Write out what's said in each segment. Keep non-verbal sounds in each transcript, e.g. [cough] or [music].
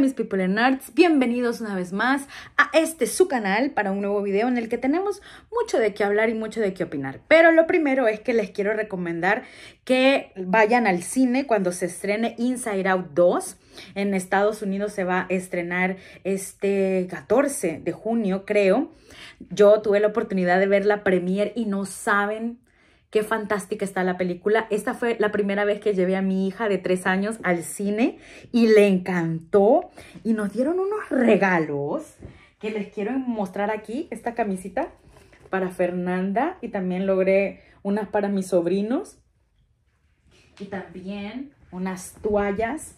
mis people en arts, bienvenidos una vez más a este su canal para un nuevo video en el que tenemos mucho de qué hablar y mucho de qué opinar. Pero lo primero es que les quiero recomendar que vayan al cine cuando se estrene Inside Out 2. En Estados Unidos se va a estrenar este 14 de junio, creo. Yo tuve la oportunidad de ver la premiere y no saben Qué fantástica está la película. Esta fue la primera vez que llevé a mi hija de tres años al cine y le encantó. Y nos dieron unos regalos que les quiero mostrar aquí. Esta camisita para Fernanda y también logré unas para mis sobrinos. Y también unas toallas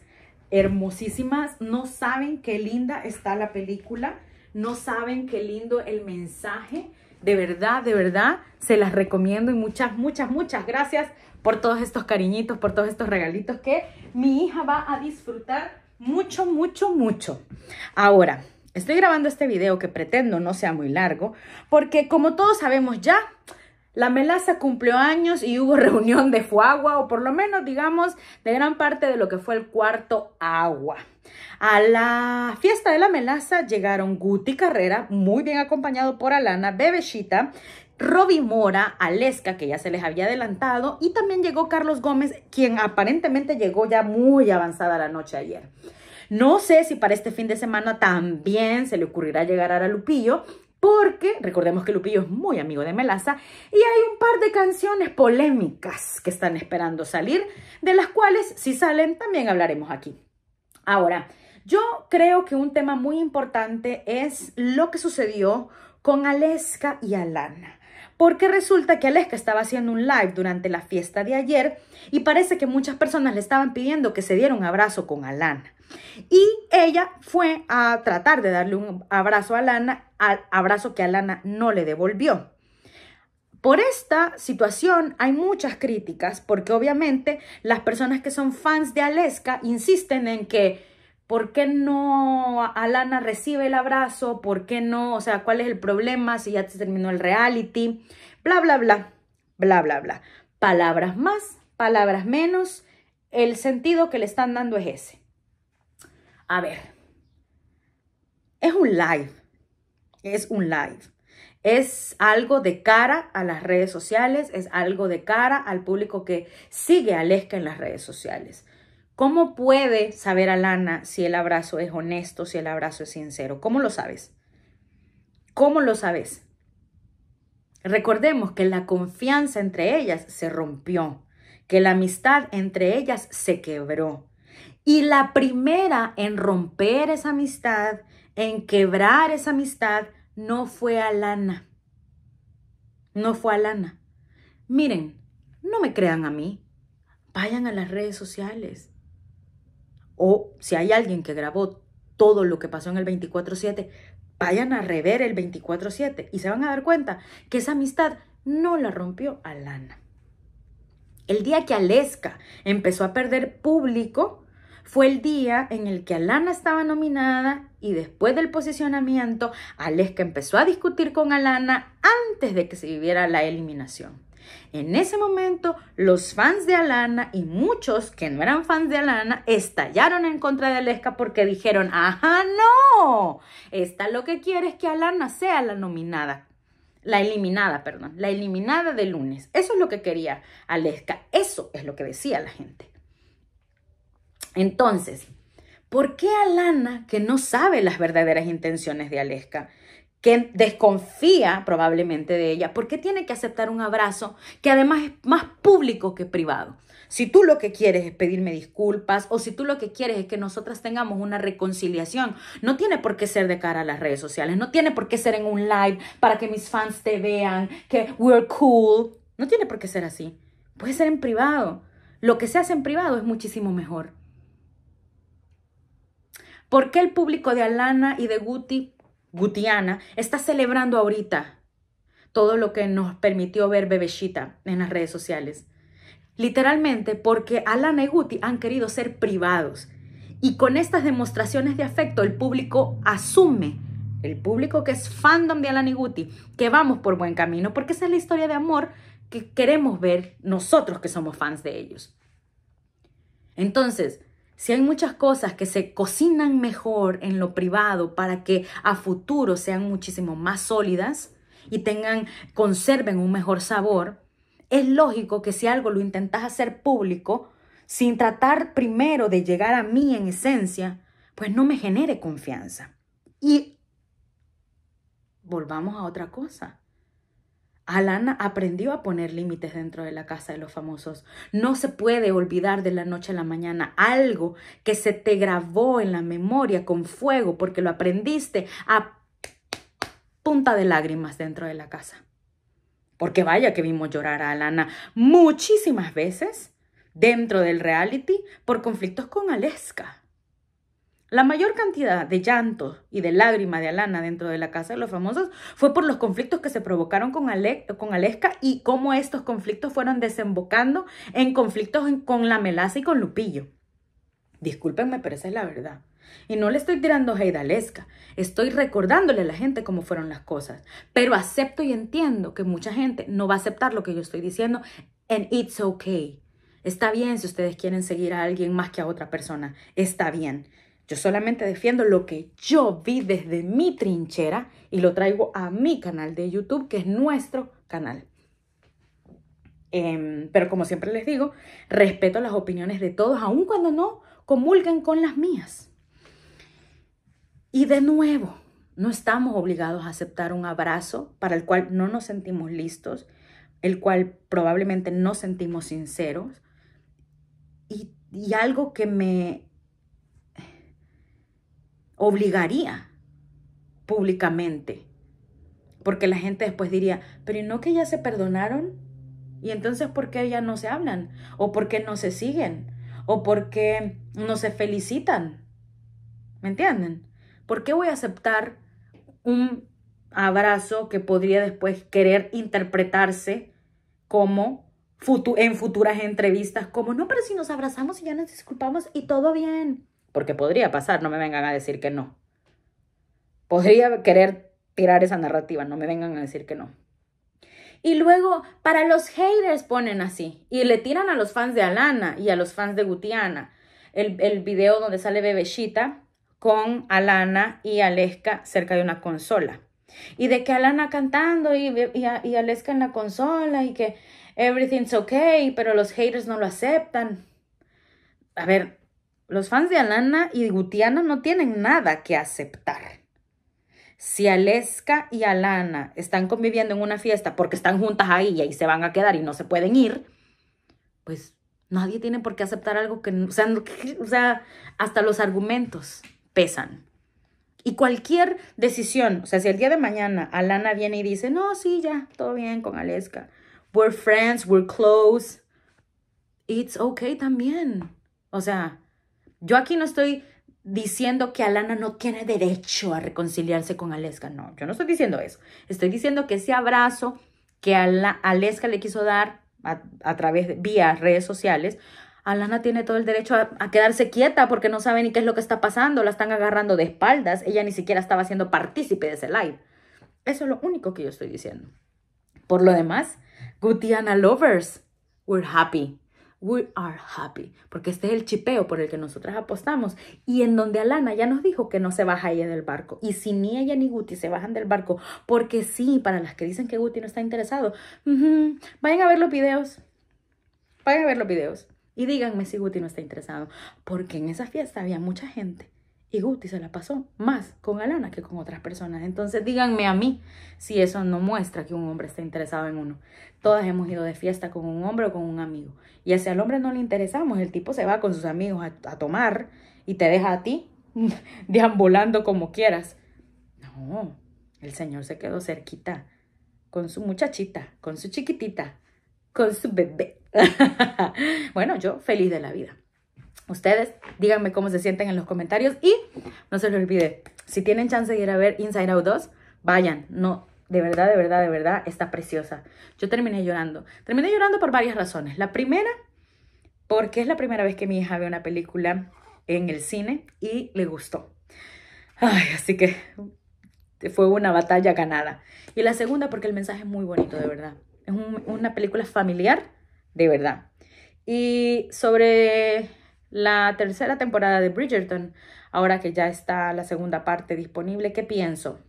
hermosísimas. No saben qué linda está la película. No saben qué lindo el mensaje de verdad, de verdad, se las recomiendo y muchas, muchas, muchas gracias por todos estos cariñitos, por todos estos regalitos que mi hija va a disfrutar mucho, mucho, mucho. Ahora, estoy grabando este video que pretendo no sea muy largo, porque como todos sabemos ya, la melaza cumplió años y hubo [laughs] reunión de fuagua, o por lo menos, digamos, de gran parte de lo que fue el cuarto agua. A la fiesta de la melaza llegaron Guti Carrera, muy bien acompañado por Alana, Bebechita, Roby Mora, Alesca, que ya se les había adelantado, y también llegó Carlos Gómez, quien aparentemente llegó ya muy avanzada la noche ayer. No sé si para este fin de semana también se le ocurrirá llegar a Lupillo, porque recordemos que Lupillo es muy amigo de Melaza y hay un par de canciones polémicas que están esperando salir, de las cuales si salen también hablaremos aquí. Ahora, yo creo que un tema muy importante es lo que sucedió con Aleska y Alana. Porque resulta que Aleska estaba haciendo un live durante la fiesta de ayer y parece que muchas personas le estaban pidiendo que se diera un abrazo con Alana. Y ella fue a tratar de darle un abrazo a Lana, al abrazo que Alana no le devolvió. Por esta situación hay muchas críticas, porque obviamente las personas que son fans de Aleska insisten en que ¿Por qué no Alana recibe el abrazo? ¿Por qué no? O sea, ¿cuál es el problema si ya se terminó el reality? Bla, bla, bla, bla, bla, bla. Palabras más, palabras menos. El sentido que le están dando es ese. A ver, es un live, es un live. Es algo de cara a las redes sociales, es algo de cara al público que sigue a Lesca en las redes sociales. ¿Cómo puede saber Alana si el abrazo es honesto, si el abrazo es sincero? ¿Cómo lo sabes? ¿Cómo lo sabes? Recordemos que la confianza entre ellas se rompió, que la amistad entre ellas se quebró. Y la primera en romper esa amistad, en quebrar esa amistad, no fue Alana. No fue Alana. Miren, no me crean a mí. Vayan a las redes sociales. O si hay alguien que grabó todo lo que pasó en el 24-7, vayan a rever el 24-7 y se van a dar cuenta que esa amistad no la rompió Alana. El día que Aleska empezó a perder público, fue el día en el que Alana estaba nominada y después del posicionamiento, Aleska empezó a discutir con Alana antes de que se viviera la eliminación. En ese momento, los fans de Alana y muchos que no eran fans de Alana estallaron en contra de Aleska porque dijeron, ajá, no, esta lo que quiere es que Alana sea la nominada. La eliminada, perdón, la eliminada de lunes. Eso es lo que quería Aleska. Eso es lo que decía la gente. Entonces, ¿por qué Alana, que no sabe las verdaderas intenciones de Aleska, que desconfía probablemente de ella, ¿por qué tiene que aceptar un abrazo que además es más público que privado? Si tú lo que quieres es pedirme disculpas o si tú lo que quieres es que nosotras tengamos una reconciliación, no tiene por qué ser de cara a las redes sociales, no tiene por qué ser en un live para que mis fans te vean, que we're cool, no tiene por qué ser así, puede ser en privado. Lo que se hace en privado es muchísimo mejor. ¿Por qué el público de Alana y de Guti, Gutiana, está celebrando ahorita todo lo que nos permitió ver Bebechita en las redes sociales? Literalmente porque Alana y Guti han querido ser privados. Y con estas demostraciones de afecto, el público asume, el público que es fandom de Alana y Guti, que vamos por buen camino, porque esa es la historia de amor que queremos ver nosotros que somos fans de ellos. Entonces, si hay muchas cosas que se cocinan mejor en lo privado para que a futuro sean muchísimo más sólidas y tengan, conserven un mejor sabor, es lógico que si algo lo intentas hacer público, sin tratar primero de llegar a mí en esencia, pues no me genere confianza. Y volvamos a otra cosa. Alana aprendió a poner límites dentro de la casa de los famosos. No se puede olvidar de la noche a la mañana algo que se te grabó en la memoria con fuego porque lo aprendiste a punta de lágrimas dentro de la casa. Porque vaya que vimos llorar a Alana muchísimas veces dentro del reality por conflictos con Aleska. La mayor cantidad de llantos y de lágrimas de Alana dentro de la casa de los famosos fue por los conflictos que se provocaron con, Ale Aleska y cómo estos conflictos fueron desembocando en conflictos con la melaza y con Lupillo. Discúlpenme, pero esa es la verdad. Y no le estoy tirando hate a Aleska, estoy recordándole a la gente cómo fueron las cosas. Pero acepto y entiendo que mucha gente no va a aceptar lo que yo estoy diciendo, En it's okay. Está bien si ustedes quieren seguir a alguien más que a otra persona, está bien. Yo solamente defiendo lo que yo vi desde mi trinchera y lo traigo a mi canal de YouTube, que es nuestro canal. Em, pero como siempre les digo, respeto las opiniones de todos, aun cuando no comulguen con las mías. Y de nuevo, no estamos obligados a aceptar un abrazo para el cual no nos sentimos listos, el cual probablemente no sentimos sinceros. y algo que me obligaría públicamente. Porque la gente después diría, pero ¿y no que ya se perdonaron? ¿Y entonces por qué ya no se hablan? ¿O por qué no se siguen? ¿O por qué no se felicitan? ¿Me entienden? ¿Por qué voy a aceptar un abrazo que podría después querer interpretarse como en futuras entrevistas, como no, pero si nos abrazamos y ya nos disculpamos y todo bien? porque podría pasar, no me vengan a decir que no. Podría querer tirar esa narrativa, no me vengan a decir que no. Y luego, para los haters ponen así, y le tiran a los fans de Alana y a los fans de Gutiana. El, el video donde sale Bebeshita con Alana y Aleska cerca de una consola. Y de que Alana cantando y, y, en la consola y que everything's okay, pero los haters no lo aceptan. A ver, los fans de Alana y Gutiana no tienen nada que aceptar. Si Aleska y Alana están conviviendo en una fiesta porque están juntas ahí y ahí se van a quedar y no se pueden ir, pues nadie tiene por qué aceptar algo que, o sea, [laughs] o sea hasta los argumentos pesan. Y cualquier decisión, o sea, si el día de mañana Alana viene y dice, no, sí, ya, todo bien con Aleska, we're friends, we're close, it's okay también. O sea, yo aquí no estoy diciendo que Alana no tiene derecho a reconciliarse con Aleska. No, yo no estoy diciendo eso. Estoy diciendo que ese abrazo que Aleska le quiso dar a, través de vías, redes sociales, Alana tiene todo el derecho a, a, quedarse quieta porque no sabe ni qué es lo que está pasando. La están agarrando de espaldas. Ella ni siquiera estaba siendo partícipe de ese live. Eso es lo único que yo estoy diciendo. Por lo demás, Gutiana Lovers, we're happy. We are happy, porque este es el chipeo por el que nosotras apostamos y en donde Alana ya nos dijo que no se baja ella del barco. Y si ni ella ni Guti se bajan del barco, porque sí, para las que dicen que Guti no está interesado, vayan a ver los videos, vayan a ver los videos y díganme si Guti no está interesado, porque en esa fiesta había mucha gente y Guti se la pasó más con Alana que con otras personas. Entonces díganme a mí si eso no muestra que un hombre está interesado en uno. Todas hemos ido de fiesta con un hombre o con un amigo. Y hacia el hombre no le interesamos. El tipo se va con sus amigos a, a tomar y te deja a ti [laughs] deambulando como quieras. No, el señor se quedó cerquita con su muchachita, con su chiquitita, con su bebé. [laughs] bueno, yo feliz de la vida. Ustedes díganme cómo se sienten en los comentarios y no se les olvide, si tienen chance de ir a ver Inside Out 2, vayan, no, de verdad, de verdad, de verdad, está preciosa. Yo terminé llorando. Terminé llorando por varias razones. La primera, porque es la primera vez que mi hija ve una película en el cine y le gustó. Ay, así que fue una batalla ganada. Y la segunda, porque el mensaje es muy bonito, de verdad. Es una película familiar, de verdad. Y sobre la tercera temporada de Bridgerton, ahora que ya está la segunda parte disponible, ¿qué pienso?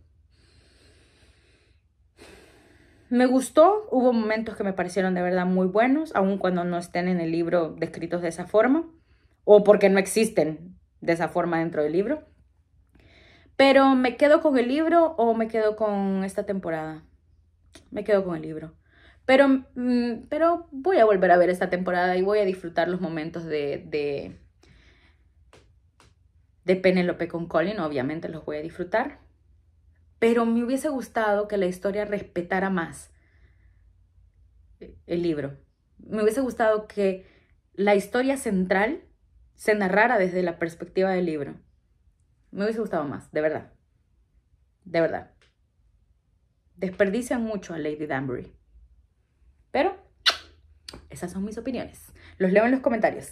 Me gustó, hubo momentos que me parecieron de verdad muy buenos, aun cuando no estén en el libro descritos de esa forma, o porque no existen de esa forma dentro del libro. Pero me quedo con el libro o me quedo con esta temporada. Me quedo con el libro. Mm, pero, voy a volver a ver esta temporada y voy a disfrutar los momentos de, de, de Penélope con Colin, obviamente los voy a disfrutar. Pero me hubiese gustado que la historia respetara más el libro. Me hubiese gustado que la historia central se narrara desde la perspectiva del libro. Me hubiese gustado más, de verdad. De verdad. Desperdician mucho a Lady Danbury. Pero esas son mis opiniones. Los leo en los comentarios.